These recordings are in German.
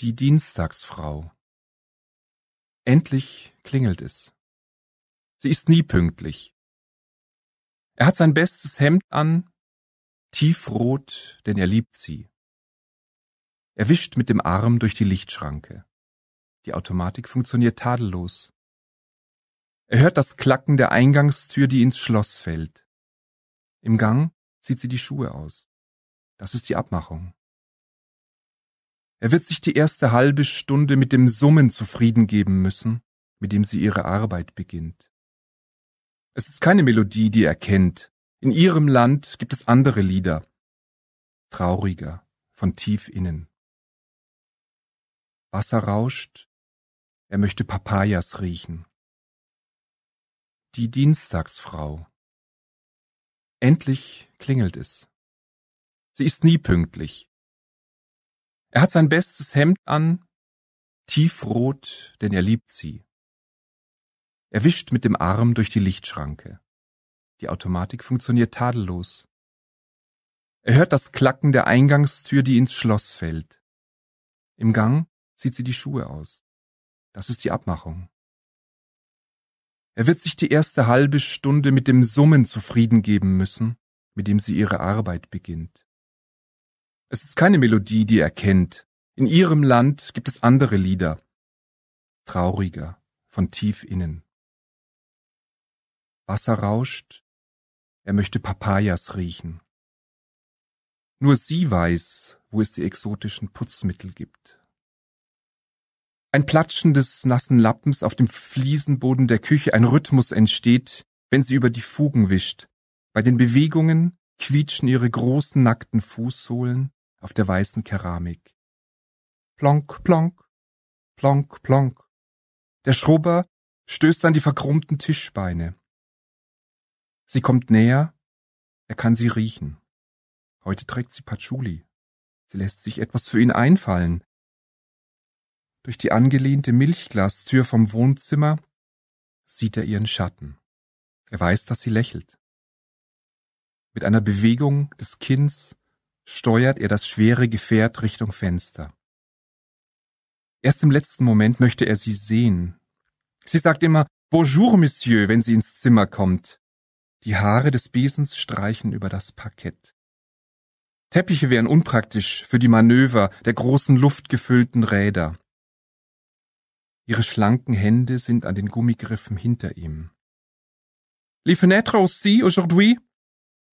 Die Dienstagsfrau Endlich klingelt es. Sie ist nie pünktlich. Er hat sein bestes Hemd an, tiefrot, denn er liebt sie. Er wischt mit dem Arm durch die Lichtschranke. Die Automatik funktioniert tadellos. Er hört das Klacken der Eingangstür, die ins Schloss fällt. Im Gang zieht sie die Schuhe aus. Das ist die Abmachung. Er wird sich die erste halbe Stunde mit dem Summen zufrieden geben müssen, mit dem sie ihre Arbeit beginnt. Es ist keine Melodie, die er kennt. In ihrem Land gibt es andere Lieder. Trauriger, von tief innen. Wasser rauscht. Er möchte Papayas riechen. Die Dienstagsfrau. Endlich klingelt es. Sie ist nie pünktlich. Er hat sein bestes Hemd an, tiefrot, denn er liebt sie. Er wischt mit dem Arm durch die Lichtschranke. Die Automatik funktioniert tadellos. Er hört das Klacken der Eingangstür, die ins Schloss fällt. Im Gang zieht sie die Schuhe aus. Das ist die Abmachung. Er wird sich die erste halbe Stunde mit dem Summen zufrieden geben müssen, mit dem sie ihre Arbeit beginnt. Es ist keine Melodie, die er kennt. In ihrem Land gibt es andere Lieder. Trauriger, von tief innen. Wasser rauscht. Er möchte Papayas riechen. Nur sie weiß, wo es die exotischen Putzmittel gibt. Ein Platschen des nassen Lappens auf dem Fliesenboden der Küche, ein Rhythmus entsteht, wenn sie über die Fugen wischt. Bei den Bewegungen quietschen ihre großen nackten Fußsohlen, auf der weißen Keramik. Plonk, plonk, plonk, plonk. Der Schrubber stößt an die verchromten Tischbeine. Sie kommt näher, er kann sie riechen. Heute trägt sie Patchouli. Sie lässt sich etwas für ihn einfallen. Durch die angelehnte Milchglastür vom Wohnzimmer sieht er ihren Schatten. Er weiß, dass sie lächelt. Mit einer Bewegung des Kinns steuert er das schwere Gefährt Richtung Fenster. Erst im letzten Moment möchte er sie sehen. Sie sagt immer Bonjour, Monsieur, wenn sie ins Zimmer kommt. Die Haare des Besens streichen über das Parkett. Teppiche wären unpraktisch für die Manöver der großen luftgefüllten Räder. Ihre schlanken Hände sind an den Gummigriffen hinter ihm. Les fenêtres aussi aujourd'hui?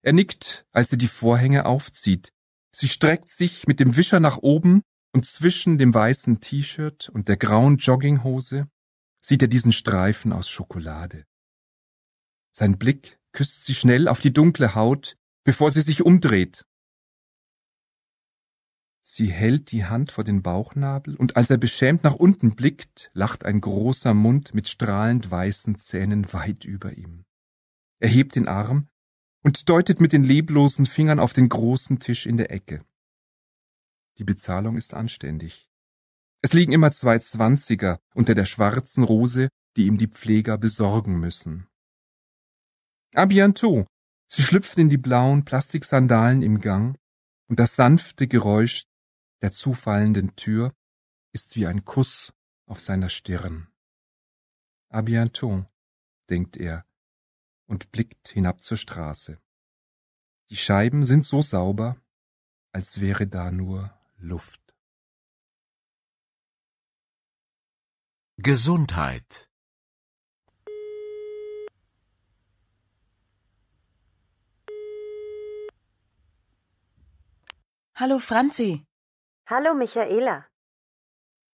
Er nickt, als er die Vorhänge aufzieht. Sie streckt sich mit dem Wischer nach oben und zwischen dem weißen T-Shirt und der grauen Jogginghose sieht er diesen Streifen aus Schokolade. Sein Blick küsst sie schnell auf die dunkle Haut, bevor sie sich umdreht. Sie hält die Hand vor den Bauchnabel, und als er beschämt nach unten blickt, lacht ein großer Mund mit strahlend weißen Zähnen weit über ihm. Er hebt den Arm und deutet mit den leblosen Fingern auf den großen Tisch in der Ecke. Die Bezahlung ist anständig. Es liegen immer zwei Zwanziger unter der schwarzen Rose, die ihm die Pfleger besorgen müssen. A ah, bientôt! Sie schlüpfen in die blauen Plastiksandalen im Gang, und das sanfte Geräusch der zufallenden Tür ist wie ein Kuss auf seiner Stirn. A ah, bientôt, denkt er und blickt hinab zur Straße. Die Scheiben sind so sauber, als wäre da nur Luft. Gesundheit Hallo Franzi. Hallo Michaela.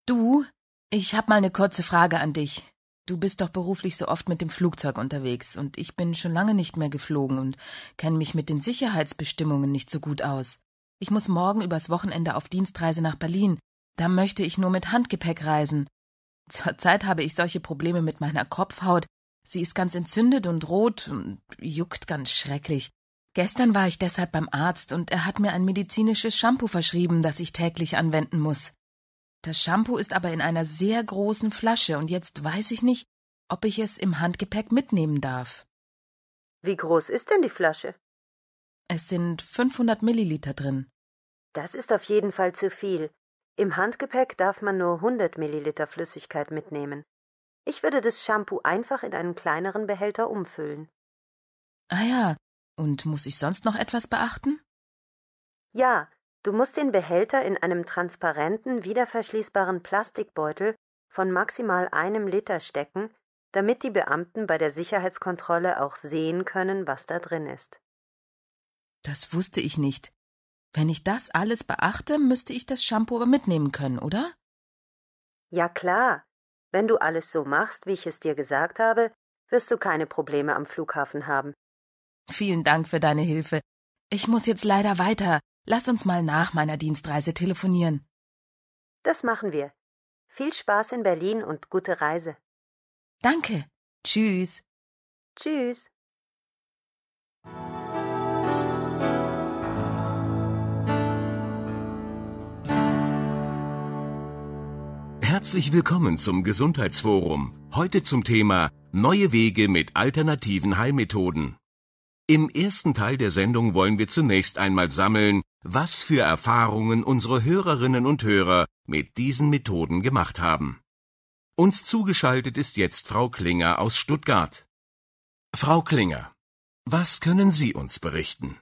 Du, ich hab mal eine kurze Frage an dich. Du bist doch beruflich so oft mit dem Flugzeug unterwegs, und ich bin schon lange nicht mehr geflogen und kenne mich mit den Sicherheitsbestimmungen nicht so gut aus. Ich muss morgen übers Wochenende auf Dienstreise nach Berlin. Da möchte ich nur mit Handgepäck reisen. Zurzeit habe ich solche Probleme mit meiner Kopfhaut. Sie ist ganz entzündet und rot und juckt ganz schrecklich. Gestern war ich deshalb beim Arzt und er hat mir ein medizinisches Shampoo verschrieben, das ich täglich anwenden muss. Das Shampoo ist aber in einer sehr großen Flasche und jetzt weiß ich nicht, ob ich es im Handgepäck mitnehmen darf. Wie groß ist denn die Flasche? Es sind 500 Milliliter drin. Das ist auf jeden Fall zu viel. Im Handgepäck darf man nur 100 Milliliter Flüssigkeit mitnehmen. Ich würde das Shampoo einfach in einen kleineren Behälter umfüllen. Ah ja, und muss ich sonst noch etwas beachten? Ja, Du musst den Behälter in einem transparenten, wiederverschließbaren Plastikbeutel von maximal einem Liter stecken, damit die Beamten bei der Sicherheitskontrolle auch sehen können, was da drin ist. Das wusste ich nicht. Wenn ich das alles beachte, müsste ich das Shampoo aber mitnehmen können, oder? Ja klar. Wenn du alles so machst, wie ich es dir gesagt habe, wirst du keine Probleme am Flughafen haben. Vielen Dank für deine Hilfe. Ich muss jetzt leider weiter. Lass uns mal nach meiner Dienstreise telefonieren. Das machen wir. Viel Spaß in Berlin und gute Reise. Danke. Tschüss. Tschüss. Herzlich willkommen zum Gesundheitsforum. Heute zum Thema Neue Wege mit alternativen Heilmethoden. Im ersten Teil der Sendung wollen wir zunächst einmal sammeln, was für Erfahrungen unsere Hörerinnen und Hörer mit diesen Methoden gemacht haben. Uns zugeschaltet ist jetzt Frau Klinger aus Stuttgart. Frau Klinger, was können Sie uns berichten?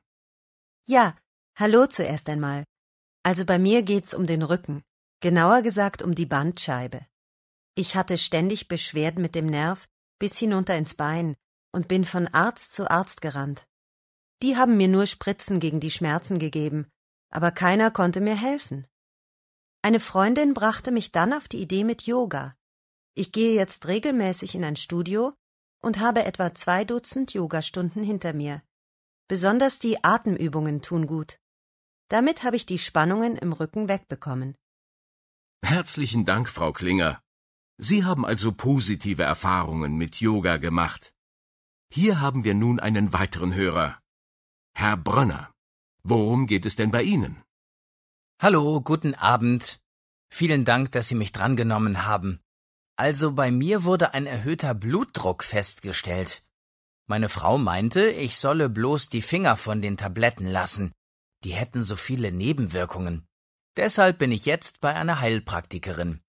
Ja, hallo zuerst einmal. Also bei mir geht's um den Rücken, genauer gesagt um die Bandscheibe. Ich hatte ständig Beschwerden mit dem Nerv bis hinunter ins Bein und bin von Arzt zu Arzt gerannt. Die haben mir nur Spritzen gegen die Schmerzen gegeben, aber keiner konnte mir helfen. Eine Freundin brachte mich dann auf die Idee mit Yoga. Ich gehe jetzt regelmäßig in ein Studio und habe etwa zwei Dutzend Yogastunden hinter mir. Besonders die Atemübungen tun gut. Damit habe ich die Spannungen im Rücken wegbekommen. Herzlichen Dank, Frau Klinger. Sie haben also positive Erfahrungen mit Yoga gemacht. Hier haben wir nun einen weiteren Hörer. Herr Brönner, worum geht es denn bei Ihnen? Hallo, guten Abend. Vielen Dank, dass Sie mich drangenommen haben. Also bei mir wurde ein erhöhter Blutdruck festgestellt. Meine Frau meinte, ich solle bloß die Finger von den Tabletten lassen. Die hätten so viele Nebenwirkungen. Deshalb bin ich jetzt bei einer Heilpraktikerin.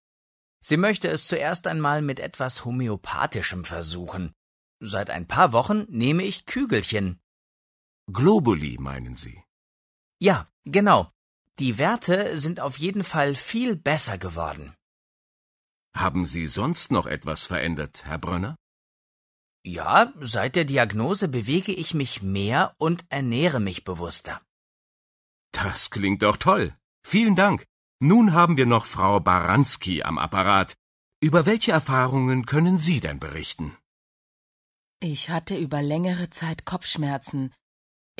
Sie möchte es zuerst einmal mit etwas Homöopathischem versuchen. Seit ein paar Wochen nehme ich Kügelchen. Globuli meinen Sie? Ja, genau. Die Werte sind auf jeden Fall viel besser geworden. Haben Sie sonst noch etwas verändert, Herr Brönner? Ja, seit der Diagnose bewege ich mich mehr und ernähre mich bewusster. Das klingt doch toll. Vielen Dank. Nun haben wir noch Frau Baranski am Apparat. Über welche Erfahrungen können Sie denn berichten? Ich hatte über längere Zeit Kopfschmerzen,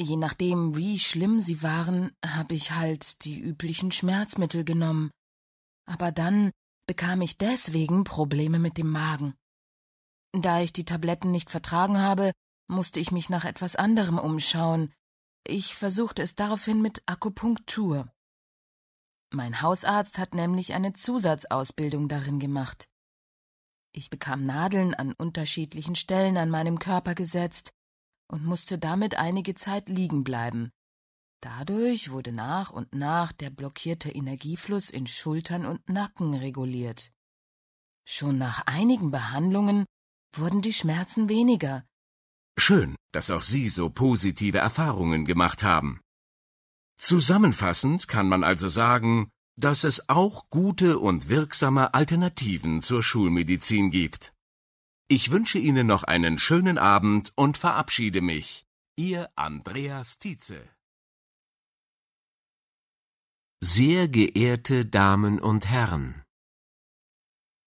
Je nachdem, wie schlimm sie waren, habe ich halt die üblichen Schmerzmittel genommen. Aber dann bekam ich deswegen Probleme mit dem Magen. Da ich die Tabletten nicht vertragen habe, musste ich mich nach etwas anderem umschauen. Ich versuchte es daraufhin mit Akupunktur. Mein Hausarzt hat nämlich eine Zusatzausbildung darin gemacht. Ich bekam Nadeln an unterschiedlichen Stellen an meinem Körper gesetzt, und musste damit einige Zeit liegen bleiben. Dadurch wurde nach und nach der blockierte Energiefluss in Schultern und Nacken reguliert. Schon nach einigen Behandlungen wurden die Schmerzen weniger. Schön, dass auch Sie so positive Erfahrungen gemacht haben. Zusammenfassend kann man also sagen, dass es auch gute und wirksame Alternativen zur Schulmedizin gibt. Ich wünsche Ihnen noch einen schönen Abend und verabschiede mich. Ihr Andreas Tietze. Sehr geehrte Damen und Herren,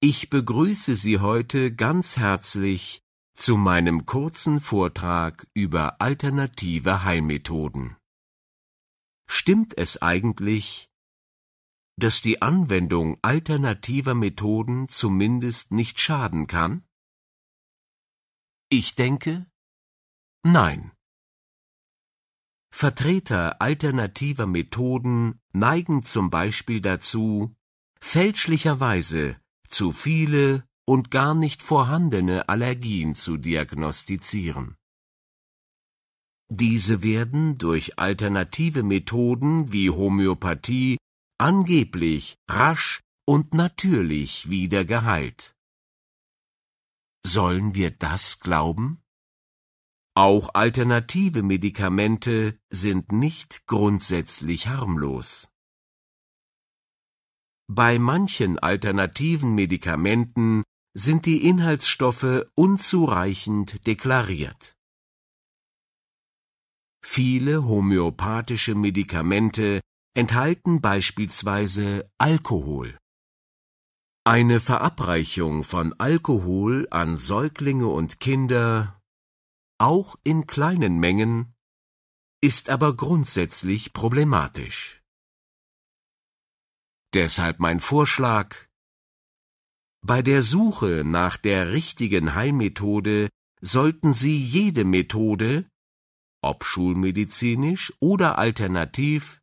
ich begrüße Sie heute ganz herzlich zu meinem kurzen Vortrag über alternative Heilmethoden. Stimmt es eigentlich, dass die Anwendung alternativer Methoden zumindest nicht schaden kann? Ich denke, nein. Vertreter alternativer Methoden neigen zum Beispiel dazu, fälschlicherweise zu viele und gar nicht vorhandene Allergien zu diagnostizieren. Diese werden durch alternative Methoden wie Homöopathie angeblich rasch und natürlich wieder geheilt. Sollen wir das glauben? Auch alternative Medikamente sind nicht grundsätzlich harmlos. Bei manchen alternativen Medikamenten sind die Inhaltsstoffe unzureichend deklariert. Viele homöopathische Medikamente enthalten beispielsweise Alkohol. Eine Verabreichung von Alkohol an Säuglinge und Kinder, auch in kleinen Mengen, ist aber grundsätzlich problematisch. Deshalb mein Vorschlag, bei der Suche nach der richtigen Heilmethode sollten Sie jede Methode, ob schulmedizinisch oder alternativ,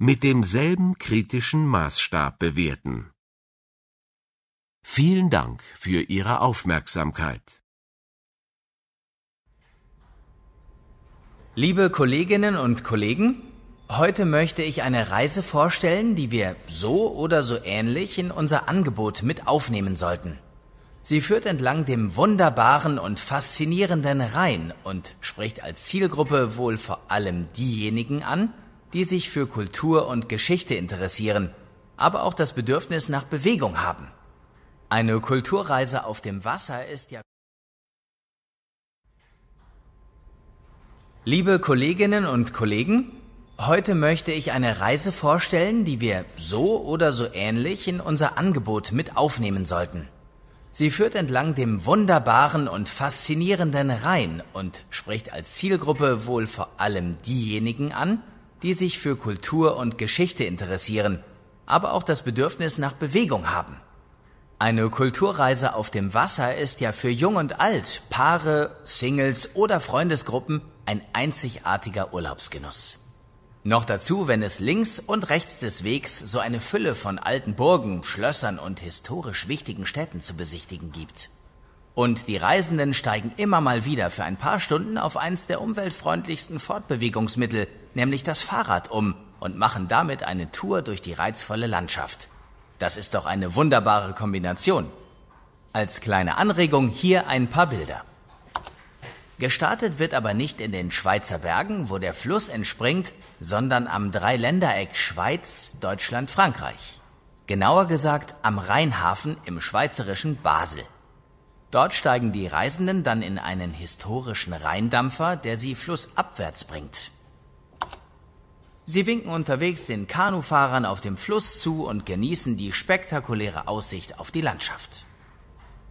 mit demselben kritischen Maßstab bewerten. Vielen Dank für Ihre Aufmerksamkeit. Liebe Kolleginnen und Kollegen, heute möchte ich eine Reise vorstellen, die wir so oder so ähnlich in unser Angebot mit aufnehmen sollten. Sie führt entlang dem wunderbaren und faszinierenden Rhein und spricht als Zielgruppe wohl vor allem diejenigen an, die sich für Kultur und Geschichte interessieren, aber auch das Bedürfnis nach Bewegung haben. Eine Kulturreise auf dem Wasser ist ja. Liebe Kolleginnen und Kollegen, heute möchte ich eine Reise vorstellen, die wir so oder so ähnlich in unser Angebot mit aufnehmen sollten. Sie führt entlang dem wunderbaren und faszinierenden Rhein und spricht als Zielgruppe wohl vor allem diejenigen an, die sich für Kultur und Geschichte interessieren, aber auch das Bedürfnis nach Bewegung haben. Eine Kulturreise auf dem Wasser ist ja für Jung und Alt, Paare, Singles oder Freundesgruppen ein einzigartiger Urlaubsgenuss. Noch dazu, wenn es links und rechts des Wegs so eine Fülle von alten Burgen, Schlössern und historisch wichtigen Städten zu besichtigen gibt. Und die Reisenden steigen immer mal wieder für ein paar Stunden auf eins der umweltfreundlichsten Fortbewegungsmittel, nämlich das Fahrrad um, und machen damit eine Tour durch die reizvolle Landschaft. Das ist doch eine wunderbare Kombination. Als kleine Anregung hier ein paar Bilder. Gestartet wird aber nicht in den Schweizer Bergen, wo der Fluss entspringt, sondern am Dreiländereck Schweiz, Deutschland, Frankreich. Genauer gesagt am Rheinhafen im schweizerischen Basel. Dort steigen die Reisenden dann in einen historischen Rheindampfer, der sie flussabwärts bringt. Sie winken unterwegs den Kanufahrern auf dem Fluss zu und genießen die spektakuläre Aussicht auf die Landschaft.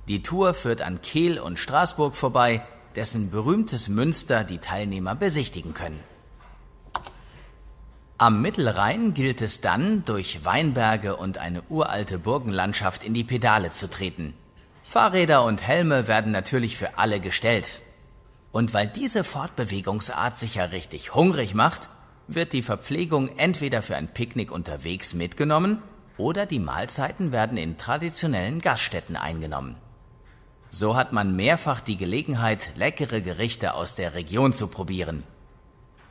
Die Tour führt an Kehl und Straßburg vorbei, dessen berühmtes Münster die Teilnehmer besichtigen können. Am Mittelrhein gilt es dann, durch Weinberge und eine uralte Burgenlandschaft in die Pedale zu treten. Fahrräder und Helme werden natürlich für alle gestellt. Und weil diese Fortbewegungsart sich ja richtig hungrig macht, wird die Verpflegung entweder für ein Picknick unterwegs mitgenommen oder die Mahlzeiten werden in traditionellen Gaststätten eingenommen. So hat man mehrfach die Gelegenheit, leckere Gerichte aus der Region zu probieren.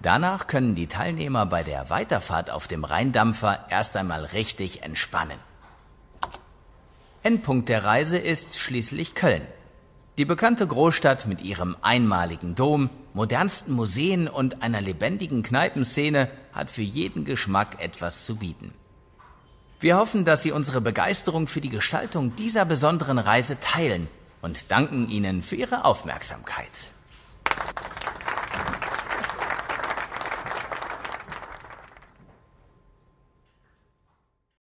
Danach können die Teilnehmer bei der Weiterfahrt auf dem Rheindampfer erst einmal richtig entspannen. Endpunkt der Reise ist schließlich Köln. Die bekannte Großstadt mit ihrem einmaligen Dom, modernsten Museen und einer lebendigen Kneipenszene hat für jeden Geschmack etwas zu bieten. Wir hoffen, dass Sie unsere Begeisterung für die Gestaltung dieser besonderen Reise teilen und danken Ihnen für Ihre Aufmerksamkeit.